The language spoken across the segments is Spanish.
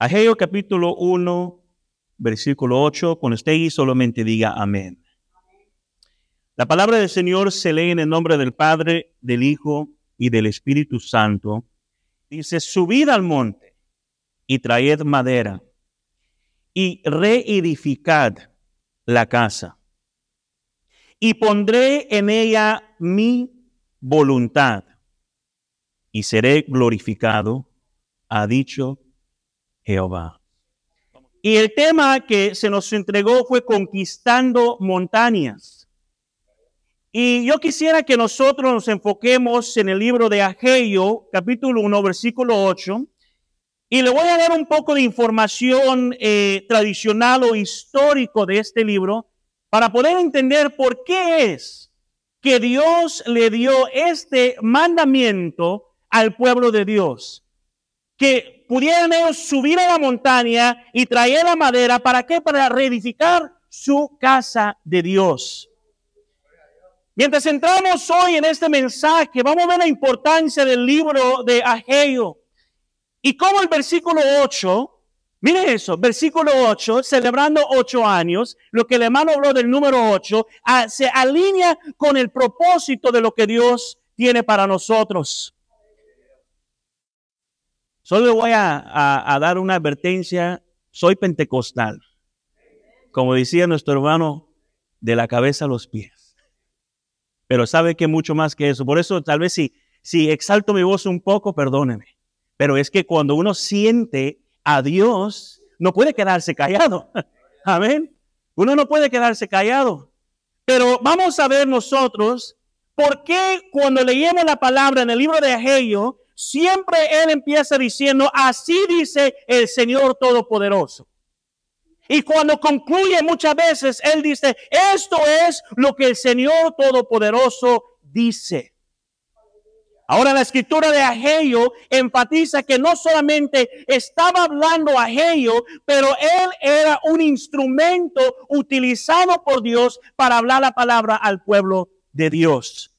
Ageo capítulo 1, versículo 8, con esté ahí solamente diga amén. La palabra del Señor se lee en el nombre del Padre, del Hijo y del Espíritu Santo. Dice, subid al monte y traed madera y reedificad la casa. Y pondré en ella mi voluntad y seré glorificado, ha dicho Jehová. Y el tema que se nos entregó fue conquistando montañas. Y yo quisiera que nosotros nos enfoquemos en el libro de Ageo, capítulo 1, versículo 8. Y le voy a dar un poco de información eh, tradicional o histórico de este libro para poder entender por qué es que Dios le dio este mandamiento al pueblo de Dios. Que pudieran ellos subir a la montaña y traer la madera, ¿para qué? Para reedificar su casa de Dios. Mientras entramos hoy en este mensaje, vamos a ver la importancia del libro de Ageo y cómo el versículo 8, miren eso, versículo 8, celebrando ocho años, lo que el hermano habló del número 8, ah, se alinea con el propósito de lo que Dios tiene para nosotros. Solo voy a, dar una advertencia. Soy pentecostal. Como decía nuestro hermano, de la cabeza a los pies. Pero sabe que mucho más que eso. Por eso tal vez si, si exalto mi voz un poco, perdóneme. Pero es que cuando uno siente a Dios, no puede quedarse callado. Amén. Uno no puede quedarse callado. Pero vamos a ver nosotros por qué cuando leemos la palabra en el libro de Ageo, siempre él empieza diciendo, así dice el Señor Todopoderoso. Y cuando concluye muchas veces, él dice, esto es lo que el Señor Todopoderoso dice. Ahora la escritura de Ageo enfatiza que no solamente estaba hablando Ageo, pero él era un instrumento utilizado por Dios para hablar la palabra al pueblo de Dios.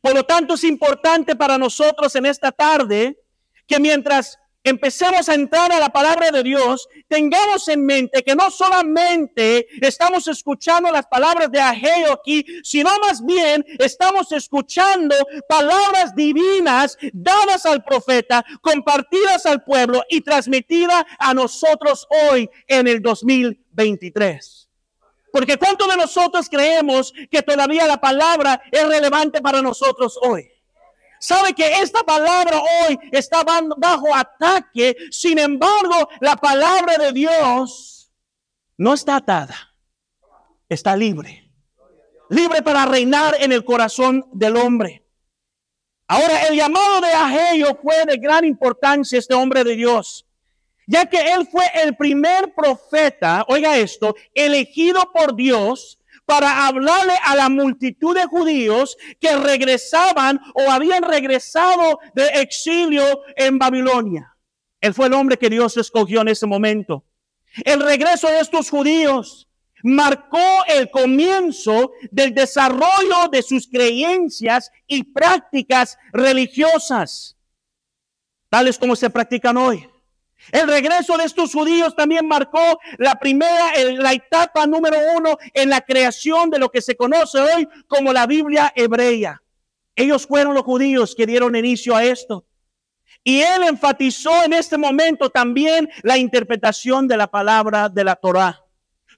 Por lo tanto, es importante para nosotros en esta tarde que mientras empecemos a entrar a la palabra de Dios, tengamos en mente que no solamente estamos escuchando las palabras de Ageo aquí, sino más bien estamos escuchando palabras divinas dadas al profeta, compartidas al pueblo y transmitidas a nosotros hoy en el 2023. Porque ¿cuántos de nosotros creemos que todavía la palabra es relevante para nosotros hoy? Sabe que esta palabra hoy está bajo ataque, sin embargo, la palabra de Dios no está atada, está libre. Libre para reinar en el corazón del hombre. Ahora, el llamado de Ageo fue de gran importancia este hombre de Dios ya que él fue el primer profeta, oiga esto, elegido por Dios para hablarle a la multitud de judíos que regresaban o habían regresado de exilio en Babilonia. Él fue el hombre que Dios escogió en ese momento. El regreso de estos judíos marcó el comienzo del desarrollo de sus creencias y prácticas religiosas, tales como se practican hoy. El regreso de estos judíos también marcó la primera, la etapa número uno en la creación de lo que se conoce hoy como la Biblia hebrea. Ellos fueron los judíos que dieron inicio a esto. Y él enfatizó en este momento también la interpretación de la palabra de la Torá.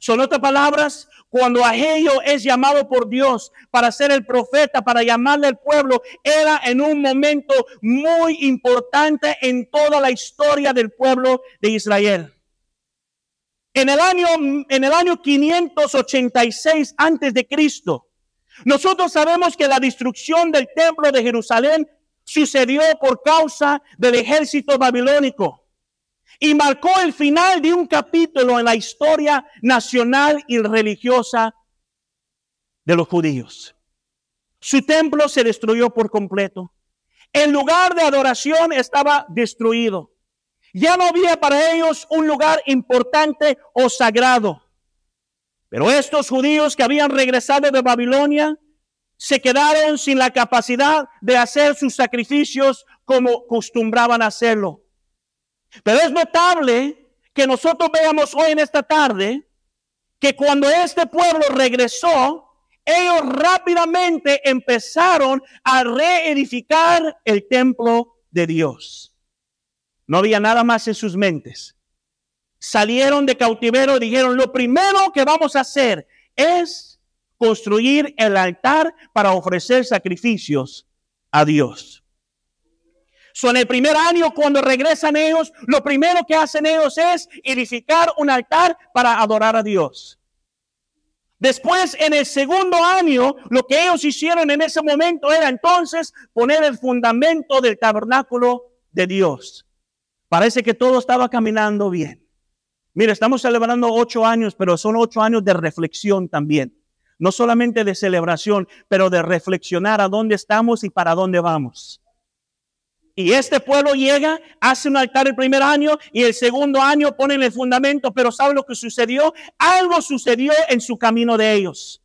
Son otras palabras, cuando Ageo es llamado por Dios para ser el profeta, para llamarle al pueblo, era en un momento muy importante en toda la historia del pueblo de Israel. En el año, en el año 586 antes de Cristo, nosotros sabemos que la destrucción del templo de Jerusalén sucedió por causa del ejército babilónico y marcó el final de un capítulo en la historia nacional y religiosa de los judíos. Su templo se destruyó por completo. El lugar de adoración estaba destruido. Ya no había para ellos un lugar importante o sagrado. Pero estos judíos que habían regresado de Babilonia se quedaron sin la capacidad de hacer sus sacrificios como acostumbraban hacerlo. Pero es notable que nosotros veamos hoy en esta tarde que cuando este pueblo regresó, ellos rápidamente empezaron a reedificar el templo de Dios. No había nada más en sus mentes. Salieron de cautiverio y dijeron, lo primero que vamos a hacer es construir el altar para ofrecer sacrificios a Dios en el primer año, cuando regresan ellos, lo primero que hacen ellos es edificar un altar para adorar a Dios. Después, en el segundo año, lo que ellos hicieron en ese momento era entonces poner el fundamento del tabernáculo de Dios. Parece que todo estaba caminando bien. Mira, estamos celebrando ocho años, pero son ocho años de reflexión también. No solamente de celebración, pero de reflexionar a dónde estamos y para dónde vamos. Y este pueblo llega, hace un altar el primer año y el segundo año ponen el fundamento, pero ¿saben lo que sucedió? Algo sucedió en su camino de ellos.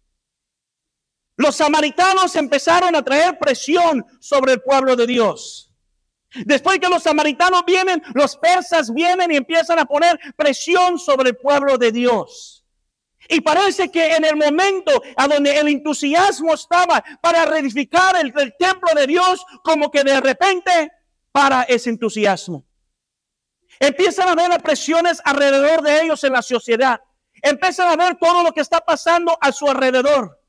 Los samaritanos empezaron a traer presión sobre el pueblo de Dios. Después que los samaritanos vienen, los persas vienen y empiezan a poner presión sobre el pueblo de Dios. Y parece que en el momento a donde el entusiasmo estaba para reedificar el templo de Dios, como que de repente para ese entusiasmo. Empiezan a ver las presiones alrededor de ellos en la sociedad. Empiezan a ver todo lo que está pasando a su alrededor.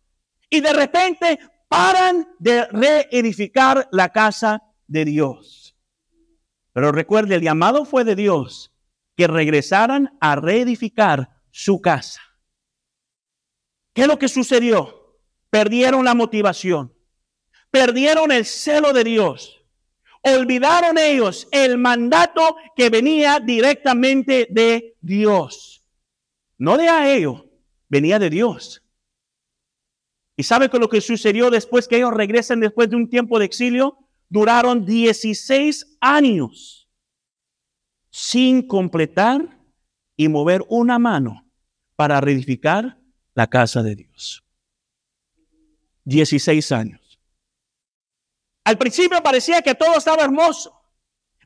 Y de repente paran de reedificar la casa de Dios. Pero recuerde, el llamado fue de Dios que regresaran a reedificar su casa. ¿Qué es lo que sucedió? Perdieron la motivación. Perdieron el celo de Dios olvidaron ellos el mandato que venía directamente de Dios. No de a ellos, venía de Dios. ¿Y sabe que lo que sucedió después que ellos regresan después de un tiempo de exilio? Duraron 16 años sin completar y mover una mano para reedificar la casa de Dios. 16 años. Al principio parecía que todo estaba hermoso.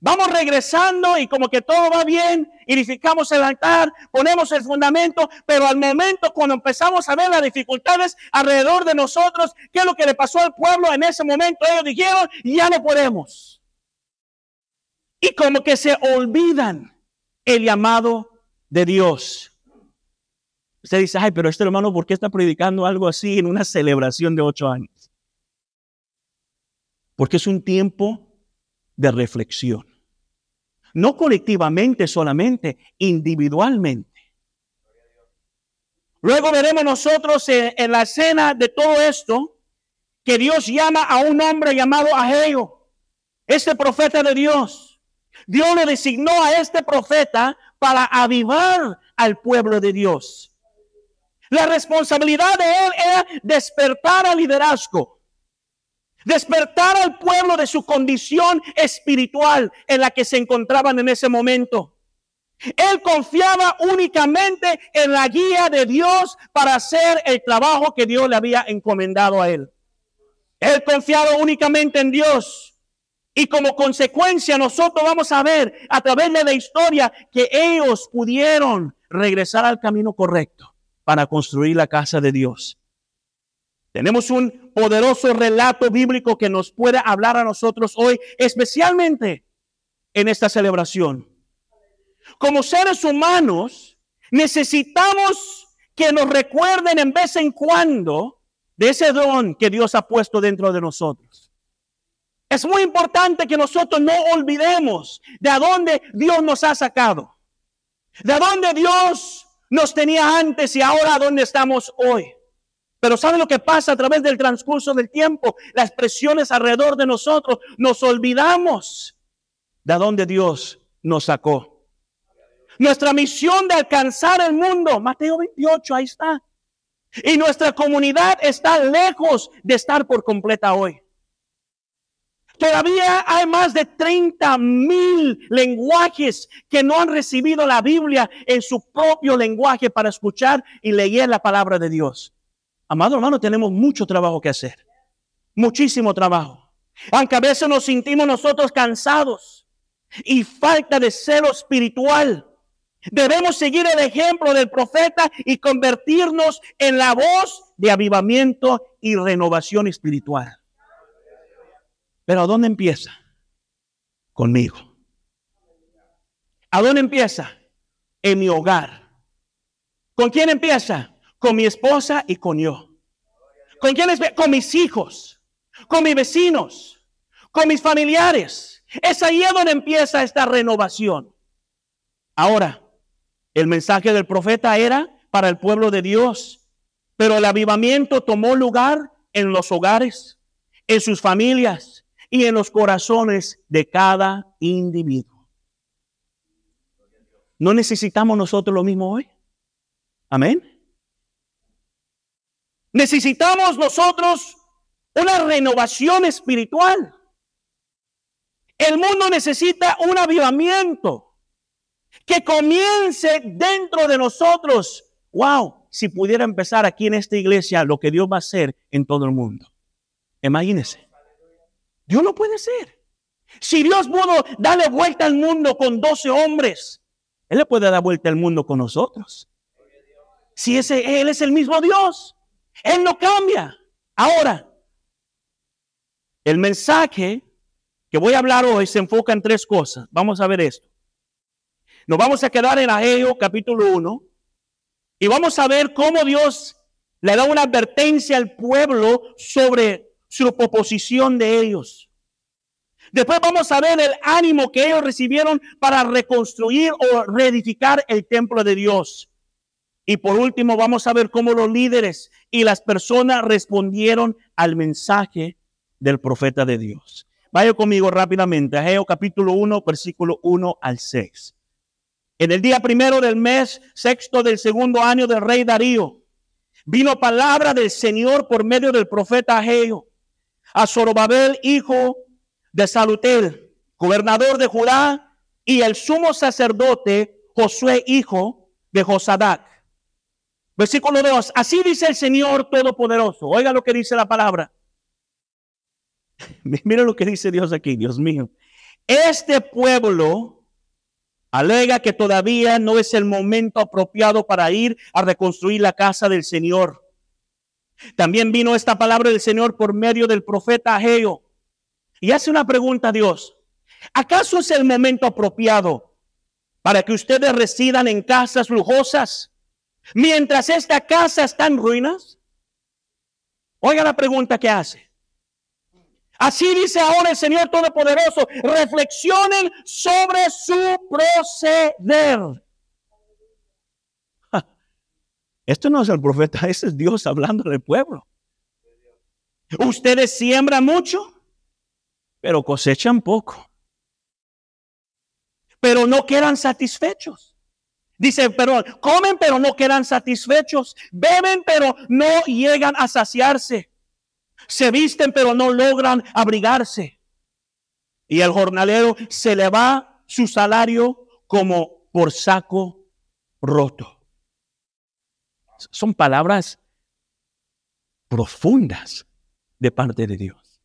Vamos regresando y como que todo va bien, edificamos el altar, ponemos el fundamento, pero al momento cuando empezamos a ver las dificultades alrededor de nosotros, ¿qué es lo que le pasó al pueblo en ese momento? Ellos dijeron, ya no podemos. Y como que se olvidan el llamado de Dios. Usted dice, ay, pero este hermano, ¿por qué está predicando algo así en una celebración de ocho años? Porque es un tiempo de reflexión. No colectivamente solamente, individualmente. Luego veremos nosotros en, la escena de todo esto que Dios llama a un hombre llamado Ageo, este profeta de Dios. Dios le designó a este profeta para avivar al pueblo de Dios. La responsabilidad de él era despertar al liderazgo. Despertar al pueblo de su condición espiritual en la que se encontraban en ese momento. Él confiaba únicamente en la guía de Dios para hacer el trabajo que Dios le había encomendado a él. Él confiaba únicamente en Dios. Y como consecuencia nosotros vamos a ver a través de la historia que ellos pudieron regresar al camino correcto para construir la casa de Dios. Tenemos un poderoso relato bíblico que nos puede hablar a nosotros hoy, especialmente en esta celebración. Como seres humanos, necesitamos que nos recuerden en vez en cuando de ese don que Dios ha puesto dentro de nosotros. Es muy importante que nosotros no olvidemos de a dónde Dios nos ha sacado, de a dónde Dios nos tenía antes y ahora a dónde estamos hoy. Pero ¿sabe lo que pasa a través del transcurso del tiempo? Las presiones alrededor de nosotros. Nos olvidamos de dónde Dios nos sacó. Nuestra misión de alcanzar el mundo, Mateo 28, ahí está. Y nuestra comunidad está lejos de estar por completa hoy. Todavía hay más de 30 mil lenguajes que no han recibido la Biblia en su propio lenguaje para escuchar y leer la palabra de Dios. Amado hermano, tenemos mucho trabajo que hacer. Muchísimo trabajo. Aunque a veces nos sentimos nosotros cansados y falta de celo espiritual. Debemos seguir el ejemplo del profeta y convertirnos en la voz de avivamiento y renovación espiritual. Pero ¿a dónde empieza? Conmigo. ¿A dónde empieza? En mi hogar. ¿Con quién empieza? con mi esposa y con yo. ¿Con quiénes? Con mis hijos, con mis vecinos, con mis familiares. Es ahí donde empieza esta renovación. Ahora, el mensaje del profeta era para el pueblo de Dios, pero el avivamiento tomó lugar en los hogares, en sus familias y en los corazones de cada individuo. ¿No necesitamos nosotros lo mismo hoy? Amén. Necesitamos nosotros una renovación espiritual. El mundo necesita un avivamiento que comience dentro de nosotros. Wow, si pudiera empezar aquí en esta iglesia lo que Dios va a hacer en todo el mundo. Imagínense. Dios lo puede hacer. Si Dios pudo darle vuelta al mundo con 12 hombres, Él le puede dar vuelta al mundo con nosotros. Si ese, Él es el mismo Dios. Él no cambia. Ahora, el mensaje que voy a hablar hoy se enfoca en tres cosas. Vamos a ver esto. Nos vamos a quedar en Ageo capítulo 1 y vamos a ver cómo Dios le da una advertencia al pueblo sobre su proposición de ellos. Después vamos a ver el ánimo que ellos recibieron para reconstruir o reedificar el templo de Dios. Y por último, vamos a ver cómo los líderes y las personas respondieron al mensaje del profeta de Dios. Vaya conmigo rápidamente, Ageo capítulo 1, versículo 1 al 6. En el día primero del mes, sexto del segundo año del rey Darío, vino palabra del Señor por medio del profeta Ageo a Zorobabel, hijo de Salutel, gobernador de Judá, y el sumo sacerdote Josué, hijo de Josadac Versículo 2. Así dice el Señor Todopoderoso. Oiga lo que dice la palabra. Mira lo que dice Dios aquí, Dios mío. Este pueblo alega que todavía no es el momento apropiado para ir a reconstruir la casa del Señor. También vino esta palabra del Señor por medio del profeta Ageo. Y hace una pregunta a Dios. ¿Acaso es el momento apropiado para que ustedes residan en casas lujosas? Mientras esta casa está en ruinas, oiga la pregunta que hace. Así dice ahora el Señor Todopoderoso, reflexionen sobre su proceder. Esto no es el profeta, ese es Dios hablando del pueblo. Ustedes siembran mucho, pero cosechan poco. Pero no quedan satisfechos. Dice, pero comen pero no quedan satisfechos, beben pero no llegan a saciarse, se visten pero no logran abrigarse. Y el jornalero se le va su salario como por saco roto. Son palabras profundas de parte de Dios.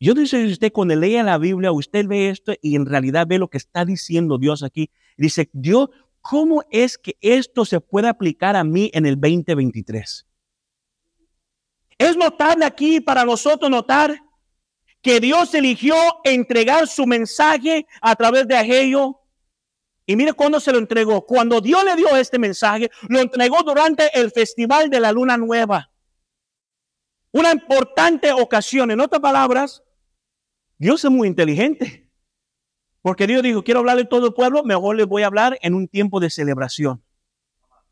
Yo dice usted cuando lea la Biblia, usted ve esto y en realidad ve lo que está diciendo Dios aquí. Dice, Dios, ¿cómo es que esto se puede aplicar a mí en el 2023? Es notable aquí para nosotros notar que Dios eligió entregar su mensaje a través de aquello. Y mire cuándo se lo entregó. Cuando Dios le dio este mensaje, lo entregó durante el Festival de la Luna Nueva. Una importante ocasión. En otras palabras, Dios es muy inteligente. Porque Dios dijo, quiero hablarle a todo el pueblo, mejor les voy a hablar en un tiempo de celebración.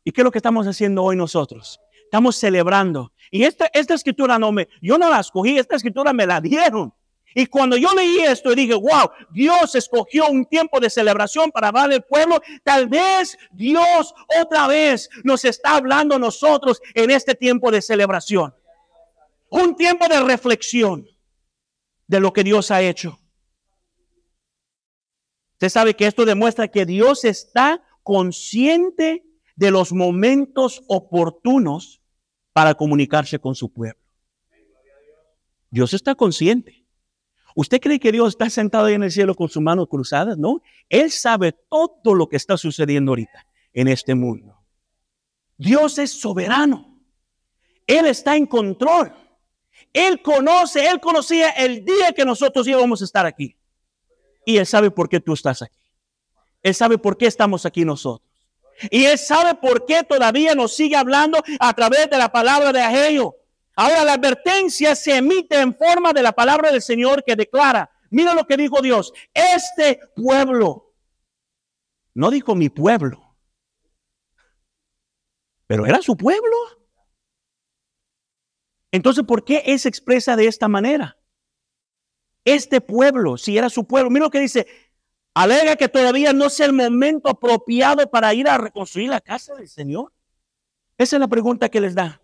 ¿Y qué es lo que estamos haciendo hoy nosotros? Estamos celebrando. Y esta, esta escritura no me, yo no la escogí, esta escritura me la dieron. Y cuando yo leí esto y dije, wow, Dios escogió un tiempo de celebración para hablar del pueblo, tal vez Dios otra vez nos está hablando a nosotros en este tiempo de celebración. Un tiempo de reflexión de lo que Dios ha hecho. Usted sabe que esto demuestra que Dios está consciente de los momentos oportunos para comunicarse con su pueblo. Dios está consciente. ¿Usted cree que Dios está sentado ahí en el cielo con sus manos cruzadas? No, Él sabe todo lo que está sucediendo ahorita en este mundo. Dios es soberano. Él está en control. Él conoce, Él conocía el día que nosotros íbamos a estar aquí. Y Él sabe por qué tú estás aquí. Él sabe por qué estamos aquí nosotros. Y Él sabe por qué todavía nos sigue hablando a través de la palabra de Ageo. Ahora la advertencia se emite en forma de la palabra del Señor que declara, mira lo que dijo Dios, este pueblo, no dijo mi pueblo, pero era su pueblo. Entonces, ¿por qué es expresa de esta manera? Este pueblo, si era su pueblo, mira lo que dice, alega que todavía no es el momento apropiado para ir a reconstruir la casa del Señor. Esa es la pregunta que les da.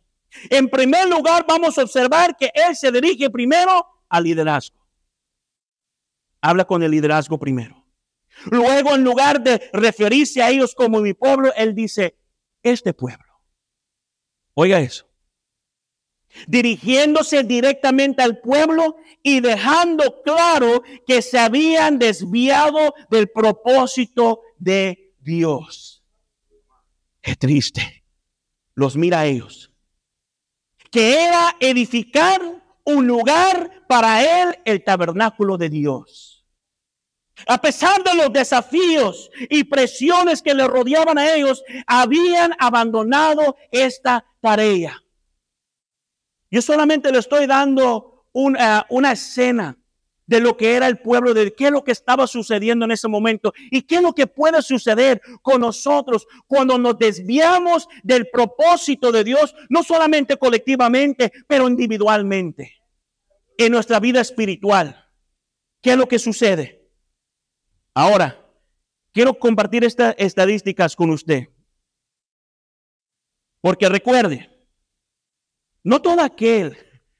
En primer lugar, vamos a observar que Él se dirige primero al liderazgo. Habla con el liderazgo primero. Luego, en lugar de referirse a ellos como mi pueblo, Él dice, este pueblo. Oiga eso dirigiéndose directamente al pueblo y dejando claro que se habían desviado del propósito de Dios. Qué triste. Los mira ellos. Que era edificar un lugar para él, el tabernáculo de Dios. A pesar de los desafíos y presiones que le rodeaban a ellos, habían abandonado esta tarea. Yo solamente le estoy dando eh, una, escena de lo que era el pueblo, de qué es lo que estaba sucediendo en ese momento y qué es lo que puede suceder con nosotros cuando nos desviamos del propósito de Dios, no solamente colectivamente, pero individualmente, en nuestra vida espiritual. ¿Qué es lo que sucede? Ahora, quiero compartir estas estadísticas con usted. Porque recuerde, no todo aquel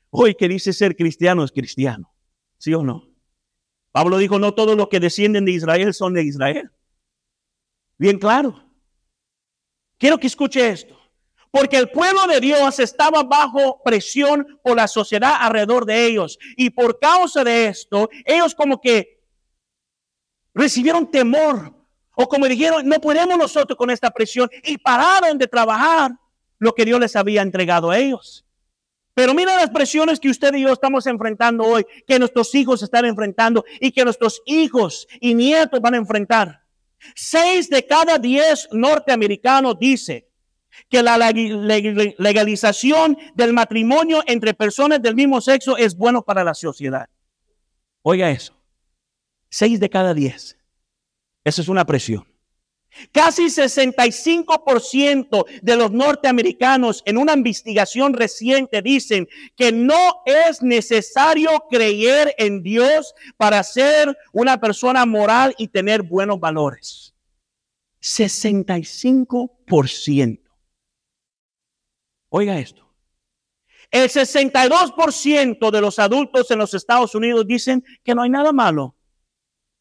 hoy que dice ser cristiano es cristiano. ¿Sí o no? Pablo dijo, no todos los que descienden de Israel son de Israel. Bien claro. Quiero que escuche esto. Porque el pueblo de Dios estaba bajo presión por la sociedad alrededor de ellos. Y por causa de esto, ellos como que recibieron temor. O como dijeron, no podemos nosotros con esta presión. Y pararon de trabajar lo que Dios les había entregado a ellos. Pero mira las presiones que usted y yo estamos enfrentando hoy, que nuestros hijos están enfrentando y que nuestros hijos y nietos van a enfrentar. Seis de cada diez norteamericanos dice que la legalización del matrimonio entre personas del mismo sexo es bueno para la sociedad. Oiga eso. Seis de cada diez. Esa es una presión. Casi 65% de los norteamericanos en una investigación reciente dicen que no es necesario creer en Dios para ser una persona moral y tener buenos valores. 65%. Oiga esto. El 62% de los adultos en los Estados Unidos dicen que no hay nada malo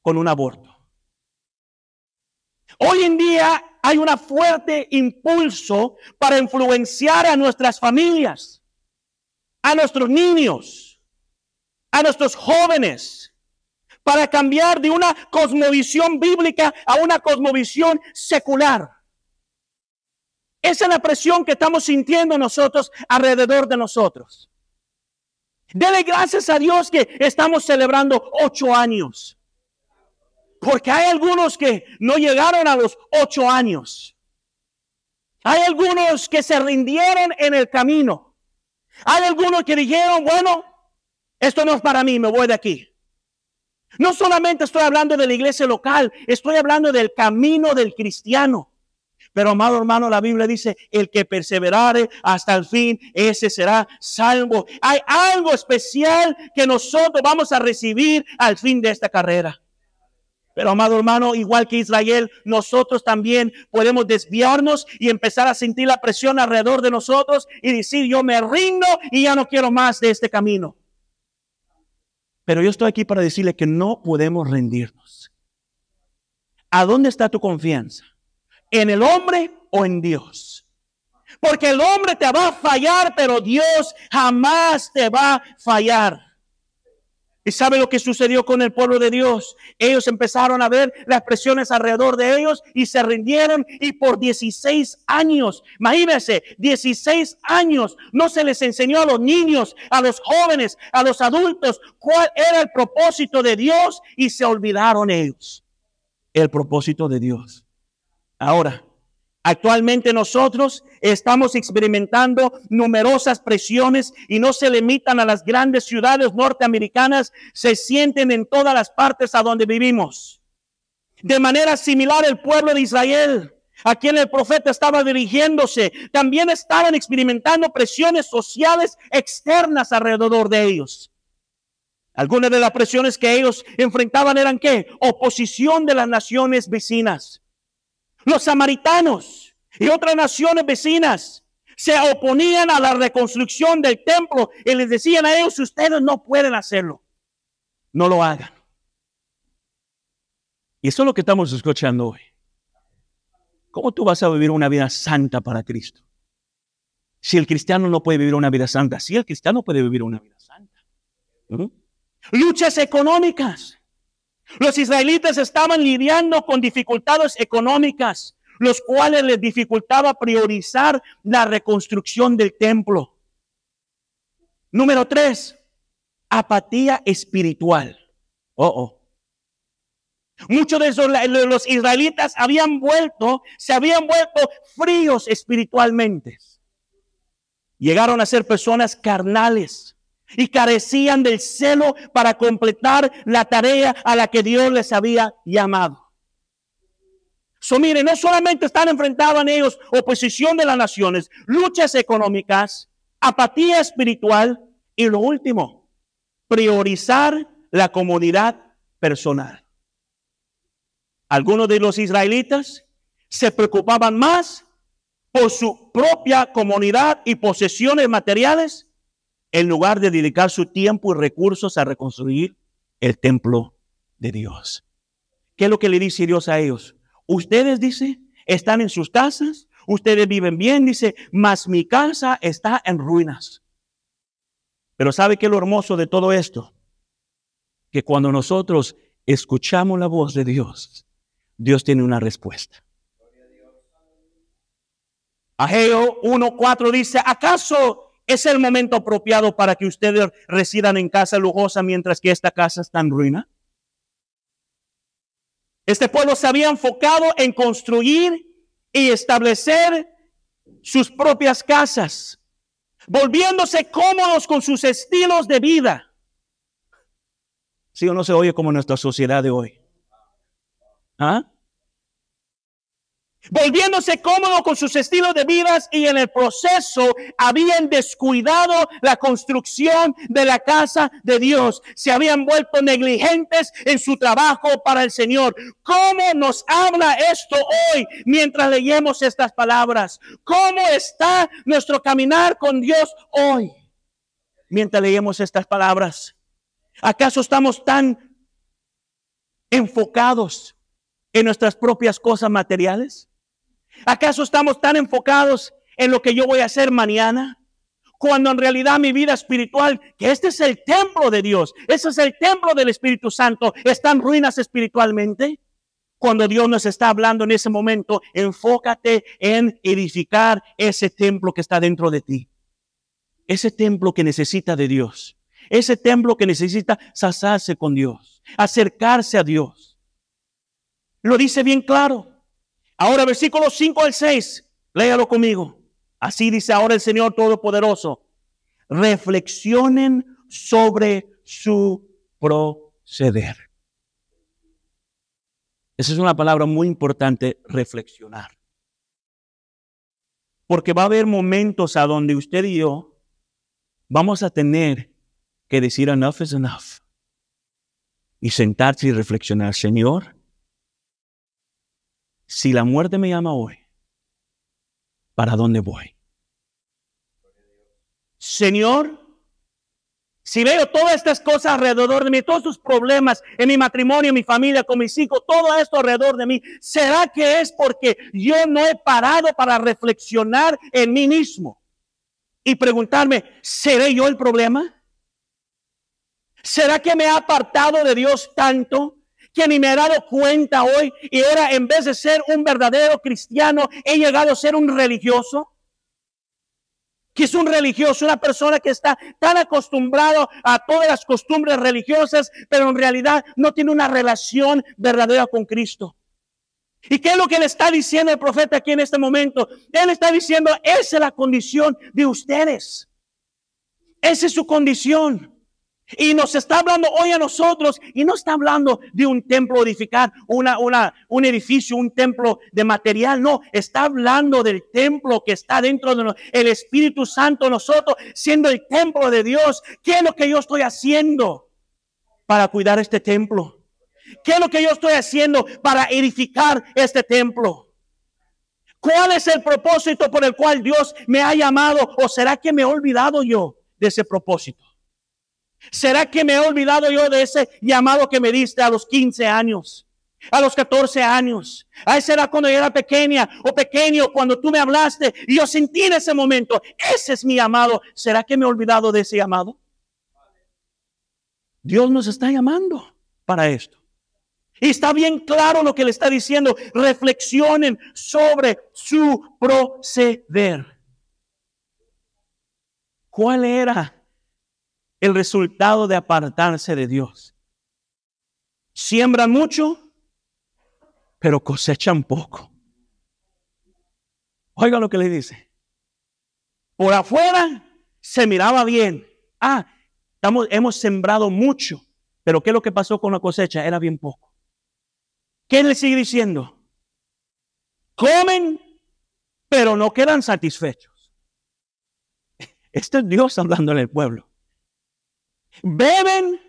con un aborto. Hoy en día hay un fuerte impulso para influenciar a nuestras familias, a nuestros niños, a nuestros jóvenes, para cambiar de una cosmovisión bíblica a una cosmovisión secular. Esa es la presión que estamos sintiendo nosotros alrededor de nosotros. Dele gracias a Dios que estamos celebrando ocho años. Porque hay algunos que no llegaron a los ocho años. Hay algunos que se rindieron en el camino. Hay algunos que dijeron, bueno, esto no es para mí, me voy de aquí. No solamente estoy hablando de la iglesia local, estoy hablando del camino del cristiano. Pero amado hermano, la Biblia dice, el que perseverare hasta el fin, ese será salvo. Hay algo especial que nosotros vamos a recibir al fin de esta carrera. Pero amado hermano, igual que Israel, nosotros también podemos desviarnos y empezar a sentir la presión alrededor de nosotros y decir, yo me rindo y ya no quiero más de este camino. Pero yo estoy aquí para decirle que no podemos rendirnos. ¿A dónde está tu confianza? ¿En el hombre o en Dios? Porque el hombre te va a fallar, pero Dios jamás te va a fallar. ¿Y sabe lo que sucedió con el pueblo de Dios? Ellos empezaron a ver las presiones alrededor de ellos y se rindieron y por 16 años, imagínense, 16 años no se les enseñó a los niños, a los jóvenes, a los adultos cuál era el propósito de Dios y se olvidaron ellos el propósito de Dios. Ahora, Actualmente nosotros estamos experimentando numerosas presiones y no se limitan a las grandes ciudades norteamericanas, se sienten en todas las partes a donde vivimos. De manera similar el pueblo de Israel, a quien el profeta estaba dirigiéndose, también estaban experimentando presiones sociales externas alrededor de ellos. Algunas de las presiones que ellos enfrentaban eran qué? Oposición de las naciones vecinas. Los samaritanos y otras naciones vecinas se oponían a la reconstrucción del templo y les decían a ellos, ustedes no pueden hacerlo, no lo hagan. Y eso es lo que estamos escuchando hoy. ¿Cómo tú vas a vivir una vida santa para Cristo? Si el cristiano no puede vivir una vida santa, si el cristiano puede vivir una vida santa. ¿Mm? Luchas económicas. Los israelitas estaban lidiando con dificultades económicas, los cuales les dificultaba priorizar la reconstrucción del templo. Número tres, apatía espiritual. Oh, oh. Muchos de los israelitas habían vuelto, se habían vuelto fríos espiritualmente. Llegaron a ser personas carnales y carecían del celo para completar la tarea a la que Dios les había llamado. So, mire, no solamente están enfrentados en ellos oposición de las naciones, luchas económicas, apatía espiritual y lo último, priorizar la comunidad personal. Algunos de los israelitas se preocupaban más por su propia comunidad y posesiones materiales en lugar de dedicar su tiempo y recursos a reconstruir el templo de Dios. ¿Qué es lo que le dice Dios a ellos? Ustedes, dice, están en sus casas, ustedes viven bien, dice, mas mi casa está en ruinas. Pero ¿sabe qué es lo hermoso de todo esto? Que cuando nosotros escuchamos la voz de Dios, Dios tiene una respuesta. Ageo 1.4 dice, ¿acaso es el momento apropiado para que ustedes residan en casa lujosa mientras que esta casa está en ruina. Este pueblo se había enfocado en construir y establecer sus propias casas, volviéndose cómodos con sus estilos de vida. Si ¿Sí no se oye como nuestra sociedad de hoy. ¿Ah? volviéndose cómodo con sus estilos de vidas y en el proceso habían descuidado la construcción de la casa de Dios. Se habían vuelto negligentes en su trabajo para el Señor. ¿Cómo nos habla esto hoy mientras leemos estas palabras? ¿Cómo está nuestro caminar con Dios hoy mientras leemos estas palabras? ¿Acaso estamos tan enfocados en nuestras propias cosas materiales? ¿Acaso estamos tan enfocados en lo que yo voy a hacer mañana? Cuando en realidad mi vida espiritual, que este es el templo de Dios, ese es el templo del Espíritu Santo, están en ruinas espiritualmente. Cuando Dios nos está hablando en ese momento, enfócate en edificar ese templo que está dentro de ti. Ese templo que necesita de Dios. Ese templo que necesita sazarse con Dios, acercarse a Dios. Lo dice bien claro. Ahora, versículos 5 al 6, léalo conmigo. Así dice ahora el Señor Todopoderoso. Reflexionen sobre su proceder. Esa es una palabra muy importante, reflexionar. Porque va a haber momentos a donde usted y yo vamos a tener que decir enough is enough. Y sentarse y reflexionar, Señor, si la muerte me llama hoy, ¿para dónde voy? Señor, si veo todas estas cosas alrededor de mí, todos estos problemas en mi matrimonio, en mi familia, con mis hijos, todo esto alrededor de mí, ¿será que es porque yo no he parado para reflexionar en mí mismo y preguntarme, ¿seré yo el problema? ¿Será que me ha apartado de Dios tanto? que ni me he dado cuenta hoy y era en vez de ser un verdadero cristiano, he llegado a ser un religioso. Que es un religioso, una persona que está tan acostumbrado a todas las costumbres religiosas, pero en realidad no tiene una relación verdadera con Cristo. ¿Y qué es lo que le está diciendo el profeta aquí en este momento? Él está diciendo, esa es la condición de ustedes. Esa es su condición. Y nos está hablando hoy a nosotros y no está hablando de un templo edificar, una, una, un edificio, un templo de material, no, está hablando del templo que está dentro de nosotros, el Espíritu Santo, nosotros siendo el templo de Dios. ¿Qué es lo que yo estoy haciendo para cuidar este templo? ¿Qué es lo que yo estoy haciendo para edificar este templo? ¿Cuál es el propósito por el cual Dios me ha llamado? ¿O será que me he olvidado yo de ese propósito? ¿Será que me he olvidado yo de ese llamado que me diste a los 15 años? A los 14 años. Ahí será cuando yo era pequeña o pequeño, cuando tú me hablaste y yo sentí en ese momento, ese es mi llamado. ¿Será que me he olvidado de ese llamado? Dios nos está llamando para esto. Y está bien claro lo que le está diciendo. Reflexionen sobre su proceder. ¿Cuál era el resultado de apartarse de Dios. Siembran mucho, pero cosechan poco. Oiga lo que le dice. Por afuera se miraba bien. Ah, estamos, hemos sembrado mucho, pero ¿qué es lo que pasó con la cosecha? Era bien poco. ¿Qué le sigue diciendo? Comen, pero no quedan satisfechos. Este es Dios hablando en el pueblo. Beben,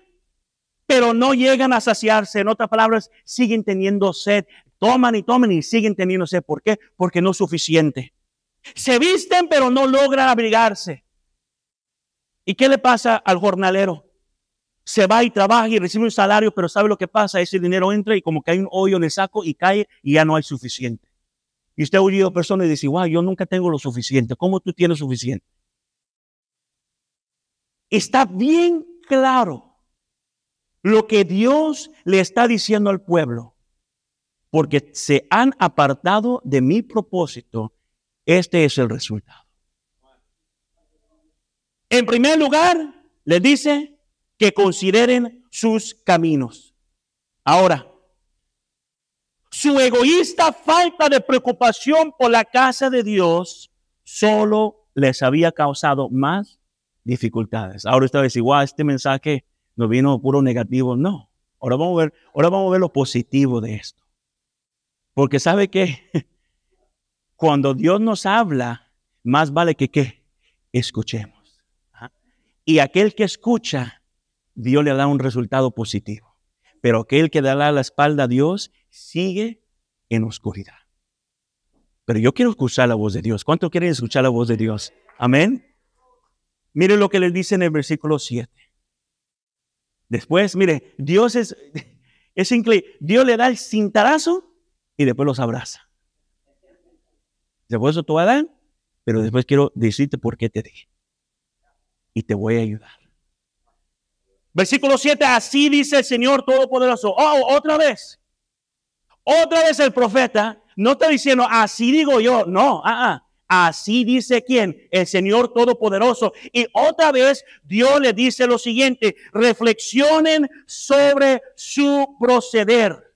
pero no llegan a saciarse. En otras palabras, siguen teniendo sed. Toman y toman y siguen teniendo sed. ¿Por qué? Porque no es suficiente. Se visten, pero no logran abrigarse. ¿Y qué le pasa al jornalero? Se va y trabaja y recibe un salario, pero sabe lo que pasa. Ese dinero entra y como que hay un hoyo en el saco y cae y ya no hay suficiente. Y usted ha oído personas y dice, yo nunca tengo lo suficiente. ¿Cómo tú tienes suficiente? Está bien claro lo que Dios le está diciendo al pueblo, porque se han apartado de mi propósito, este es el resultado. En primer lugar, les dice que consideren sus caminos. Ahora, su egoísta falta de preocupación por la casa de Dios solo les había causado más dificultades. Ahora esta vez igual este mensaje nos vino puro negativo. No, ahora vamos a ver, ahora vamos a ver lo positivo de esto. Porque sabe que cuando Dios nos habla, más vale que qué, escuchemos. Y aquel que escucha, Dios le da un resultado positivo. Pero aquel que da la espalda a Dios sigue en oscuridad. Pero yo quiero escuchar la voz de Dios. ¿Cuánto quieren escuchar la voz de Dios? Amén. Mire lo que les dice en el versículo 7. Después, mire, Dios es, es increíble. Dios le da el cintarazo y después los abraza. Después eso tú Adán, pero después quiero decirte por qué te dije. Y te voy a ayudar. Versículo 7, así dice el Señor Todopoderoso. Oh, otra vez. Otra vez el profeta no está diciendo, así digo yo. No, ah, ah. Así dice quién? El Señor Todopoderoso. Y otra vez Dios le dice lo siguiente, reflexionen sobre su proceder.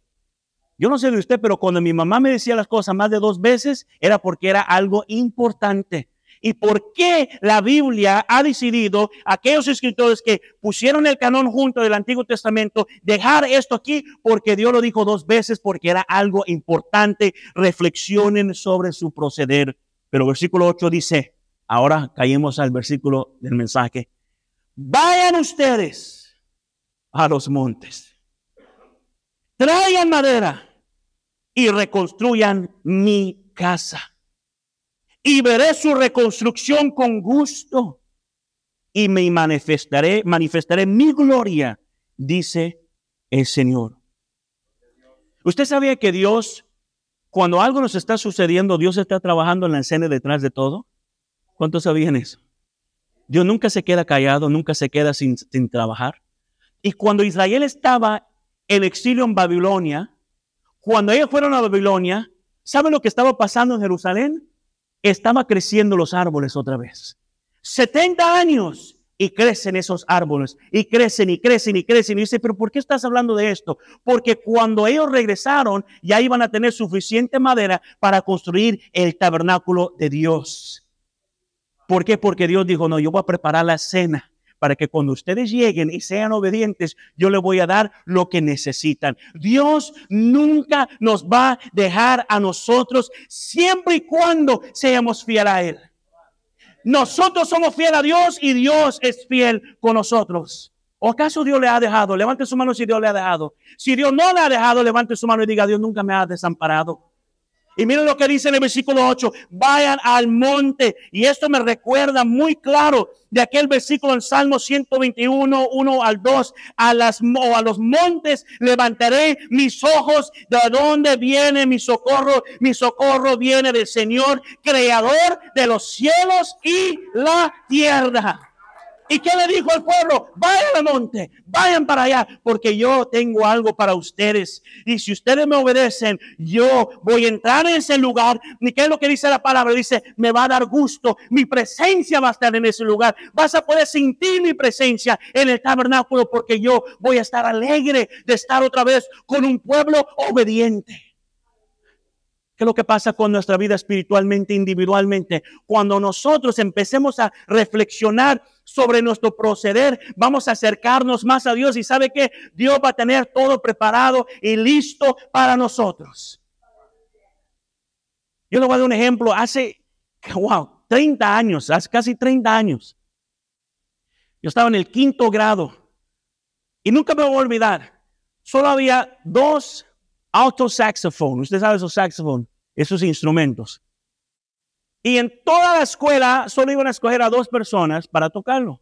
Yo no sé de usted, pero cuando mi mamá me decía las cosas más de dos veces, era porque era algo importante. ¿Y por qué la Biblia ha decidido, aquellos escritores que pusieron el canon junto del Antiguo Testamento, dejar esto aquí? Porque Dios lo dijo dos veces, porque era algo importante. Reflexionen sobre su proceder. Pero versículo 8 dice, ahora caímos al versículo del mensaje, vayan ustedes a los montes, traigan madera y reconstruyan mi casa. Y veré su reconstrucción con gusto y me manifestaré, manifestaré mi gloria, dice el Señor. ¿Usted sabía que Dios cuando algo nos está sucediendo, Dios está trabajando en la escena detrás de todo. ¿Cuántos sabían eso? Dios nunca se queda callado, nunca se queda sin, trabajar. Y cuando Israel estaba en exilio en Babilonia, cuando ellos fueron a Babilonia, ¿saben lo que estaba pasando en Jerusalén? Estaba creciendo los árboles otra vez. 70 años y crecen esos árboles, y crecen, y crecen, y crecen. Y dice, pero ¿por qué estás hablando de esto? Porque cuando ellos regresaron, ya iban a tener suficiente madera para construir el tabernáculo de Dios. ¿Por qué? Porque Dios dijo, no, yo voy a preparar la cena para que cuando ustedes lleguen y sean obedientes, yo les voy a dar lo que necesitan. Dios nunca nos va a dejar a nosotros siempre y cuando seamos fieles a Él. Nosotros somos fieles a Dios y Dios es fiel con nosotros. ¿O acaso Dios le ha dejado? Levante su mano si Dios le ha dejado. Si Dios no le ha dejado, levante su mano y diga, Dios nunca me ha desamparado. Y miren lo que dice en el versículo 8, vayan al monte. Y esto me recuerda muy claro de aquel versículo en Salmo 121, 1 al 2, a, las, o a los montes levantaré mis ojos, de dónde viene mi socorro. Mi socorro viene del Señor, creador de los cielos y la tierra. ¿Y qué le dijo al pueblo? Vayan al monte, vayan para allá, porque yo tengo algo para ustedes. Y si ustedes me obedecen, yo voy a entrar en ese lugar. ¿Y qué es lo que dice la palabra? Dice, me va a dar gusto, mi presencia va a estar en ese lugar. Vas a poder sentir mi presencia en el tabernáculo, porque yo voy a estar alegre de estar otra vez con un pueblo obediente. ¿Qué es lo que pasa con nuestra vida espiritualmente, individualmente? Cuando nosotros empecemos a reflexionar sobre nuestro proceder, vamos a acercarnos más a Dios y sabe que Dios va a tener todo preparado y listo para nosotros. Yo le voy a dar un ejemplo. Hace, wow, 30 años, hace casi 30 años. Yo estaba en el quinto grado y nunca me voy a olvidar. Solo había dos Auto saxofón. Usted sabe esos saxofones, esos instrumentos. Y en toda la escuela solo iban a escoger a dos personas para tocarlo.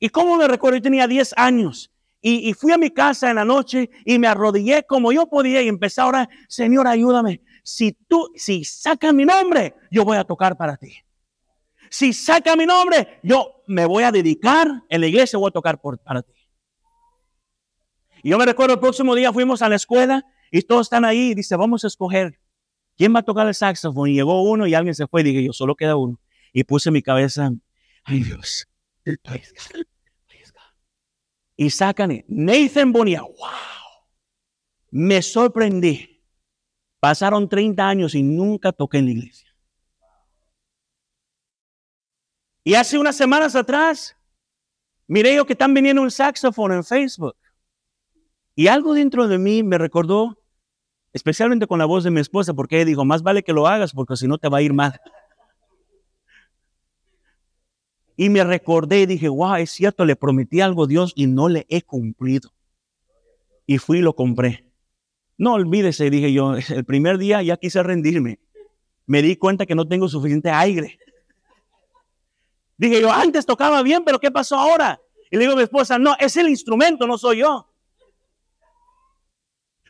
Y como me recuerdo, yo tenía 10 años. Y, fui a mi casa en la noche y me arrodillé como yo podía y empecé a orar, Señor, ayúdame. Si tú, si saca mi nombre, yo voy a tocar para ti. Si saca mi nombre, yo me voy a dedicar en la iglesia, voy a tocar para ti. Y yo me recuerdo el próximo día fuimos a la escuela y todos están ahí, dice, vamos a escoger. ¿Quién va a tocar el saxofón? Y llegó uno y alguien se fue. dije, yo solo queda uno. Y puse mi cabeza, ay Dios, Y sacan Nathan Bonilla, wow. Me sorprendí. Pasaron 30 años y nunca toqué en la iglesia. Y hace unas semanas atrás, miré yo que están viniendo un saxofón en Facebook. Y algo dentro de mí me recordó especialmente con la voz de mi esposa, porque ella dijo, más vale que lo hagas porque si no te va a ir mal. Y me recordé y dije, wow, es cierto, le prometí algo a Dios y no le he cumplido. Y fui y lo compré. No olvídese, dije yo, el primer día ya quise rendirme. Me di cuenta que no tengo suficiente aire. Dije yo, antes tocaba bien, pero ¿qué pasó ahora? Y le digo a mi esposa, no, es el instrumento, no soy yo.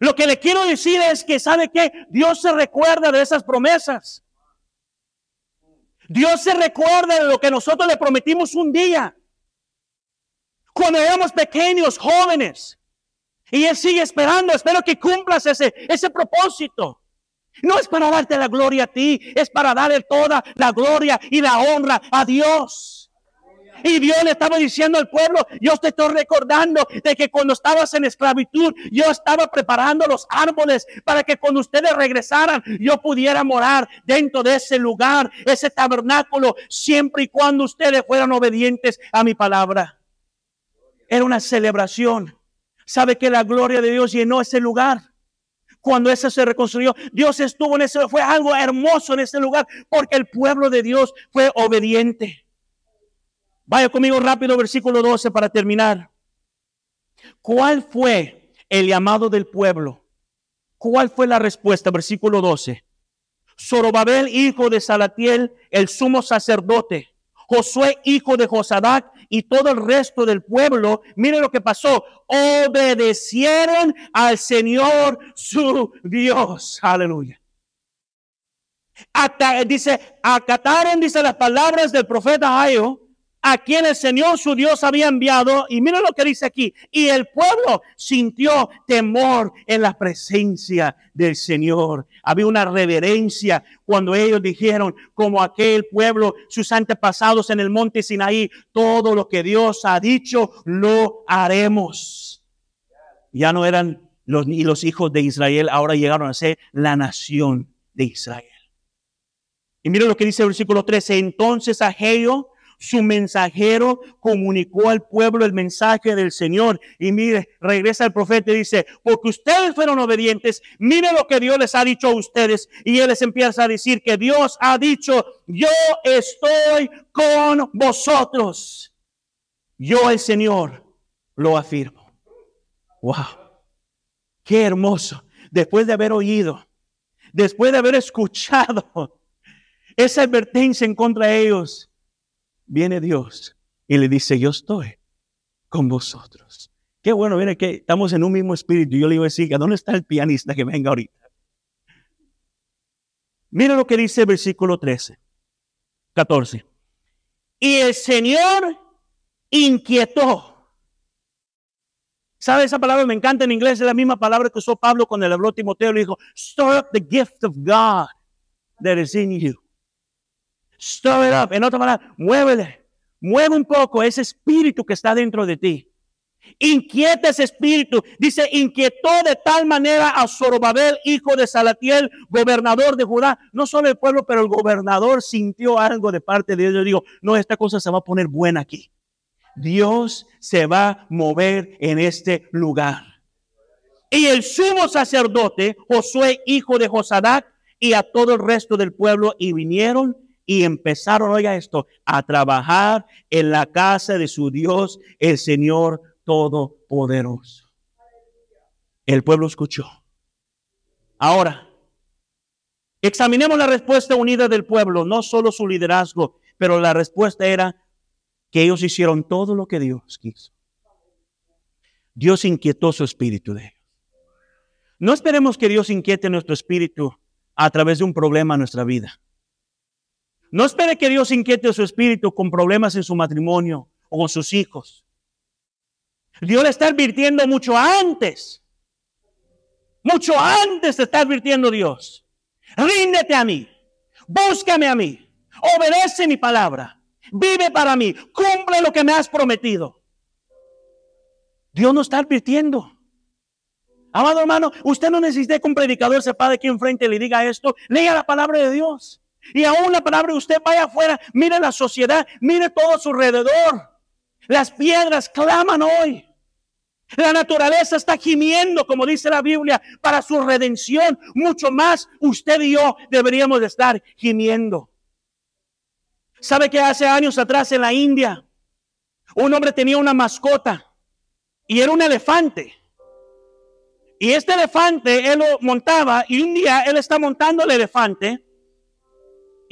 Lo que le quiero decir es que, ¿sabe qué? Dios se recuerda de esas promesas. Dios se recuerda de lo que nosotros le prometimos un día. Cuando éramos pequeños, jóvenes. Y Él sigue esperando. Espero que cumplas ese, ese propósito. No es para darte la gloria a ti, es para darle toda la gloria y la honra a Dios. Y Dios le estaba diciendo al pueblo, yo te estoy recordando de que cuando estabas en esclavitud, yo estaba preparando los árboles para que cuando ustedes regresaran, yo pudiera morar dentro de ese lugar, ese tabernáculo, siempre y cuando ustedes fueran obedientes a mi palabra. Era una celebración. Sabe que la gloria de Dios llenó ese lugar cuando ese se reconstruyó. Dios estuvo en ese, fue algo hermoso en ese lugar porque el pueblo de Dios fue obediente. Vaya conmigo rápido, versículo 12 para terminar. ¿Cuál fue el llamado del pueblo? ¿Cuál fue la respuesta? Versículo 12. Zorobabel, hijo de Salatiel, el sumo sacerdote, Josué, hijo de Josadac, y todo el resto del pueblo, Mire lo que pasó, obedecieron al Señor su Dios. Aleluya. dice, acataron, dice las palabras del profeta Ayo, a quien el Señor su Dios había enviado. Y mira lo que dice aquí. Y el pueblo sintió temor en la presencia del Señor. Había una reverencia cuando ellos dijeron, como aquel pueblo, sus antepasados en el monte Sinaí, todo lo que Dios ha dicho, lo haremos. Ya no eran los, ni los hijos de Israel, ahora llegaron a ser la nación de Israel. Y miren lo que dice el versículo 13. Entonces a su mensajero comunicó al pueblo el mensaje del Señor. Y mire, regresa el profeta y dice, porque ustedes fueron obedientes, mire lo que Dios les ha dicho a ustedes. Y él les empieza a decir que Dios ha dicho, yo estoy con vosotros. Yo el Señor lo afirmo. Wow. Qué hermoso. Después de haber oído, después de haber escuchado esa advertencia en contra de ellos, viene Dios y le dice, yo estoy con vosotros. Qué bueno, viene que estamos en un mismo espíritu. Yo le iba a decir, dónde está el pianista que venga ahorita? Mira lo que dice el versículo 13, 14. Y el Señor inquietó. ¿Sabe esa palabra? Me encanta en inglés, es la misma palabra que usó Pablo cuando le habló a Timoteo. Le dijo, stir up the gift of God that is in you. Stop it up. En otra palabra, muévele. Mueve un poco ese espíritu que está dentro de ti. Inquieta ese espíritu. Dice, inquietó de tal manera a Zorobabel, hijo de Salatiel, gobernador de Judá. No solo el pueblo, pero el gobernador sintió algo de parte de Dios. Digo, no, esta cosa se va a poner buena aquí. Dios se va a mover en este lugar. Y el sumo sacerdote, Josué, hijo de Josadac, y a todo el resto del pueblo, y vinieron y empezaron, oiga esto, a trabajar en la casa de su Dios, el Señor Todopoderoso. El pueblo escuchó. Ahora, examinemos la respuesta unida del pueblo, no solo su liderazgo, pero la respuesta era que ellos hicieron todo lo que Dios quiso. Dios inquietó su espíritu de ellos. No esperemos que Dios inquiete nuestro espíritu a través de un problema en nuestra vida. No espere que Dios inquiete su espíritu con problemas en su matrimonio o con sus hijos. Dios le está advirtiendo mucho antes. Mucho antes está advirtiendo Dios. Ríndete a mí. Búscame a mí. Obedece mi palabra. Vive para mí. Cumple lo que me has prometido. Dios no está advirtiendo. Amado hermano, usted no necesita que un predicador sepa de aquí enfrente le diga esto. Lea la palabra de Dios. Y aún la palabra de usted vaya afuera, mire la sociedad, mire todo a su alrededor. Las piedras claman hoy. La naturaleza está gimiendo, como dice la Biblia, para su redención. Mucho más usted y yo deberíamos de estar gimiendo. ¿Sabe que hace años atrás en la India un hombre tenía una mascota y era un elefante? Y este elefante él lo montaba y un día él está montando el elefante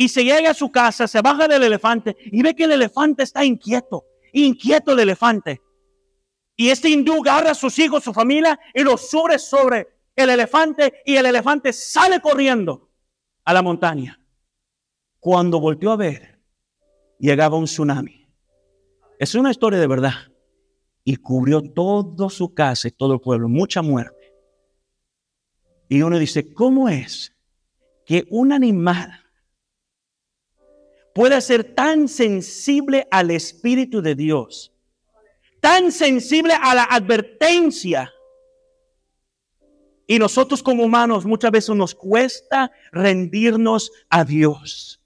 y se llega a su casa, se baja del elefante y ve que el elefante está inquieto, inquieto el elefante. Y este hindú agarra a sus hijos, su familia y los sube sobre el elefante y el elefante sale corriendo a la montaña. Cuando volteó a ver, llegaba un tsunami. Es una historia de verdad. Y cubrió toda su casa y todo el pueblo, mucha muerte. Y uno dice, ¿cómo es que un animal Puede ser tan sensible al Espíritu de Dios, tan sensible a la advertencia. Y nosotros como humanos muchas veces nos cuesta rendirnos a Dios.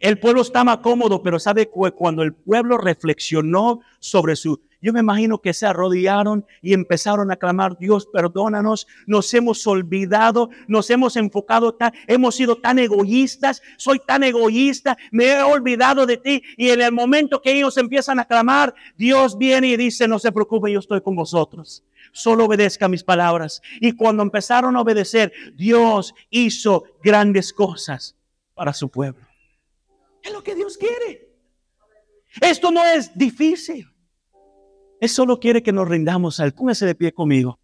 El pueblo estaba cómodo, pero sabe cuando el pueblo reflexionó sobre su... Yo me imagino que se arrodillaron y empezaron a clamar, Dios, perdónanos, nos hemos olvidado, nos hemos enfocado, tan, hemos sido tan egoístas, soy tan egoísta, me he olvidado de ti. Y en el momento que ellos empiezan a clamar, Dios viene y dice, no se preocupe, yo estoy con vosotros solo obedezca mis palabras. Y cuando empezaron a obedecer, Dios hizo grandes cosas para su pueblo. Es lo que Dios quiere. Esto no es difícil. Él solo quiere que nos rindamos a Él. Póngase de pie conmigo.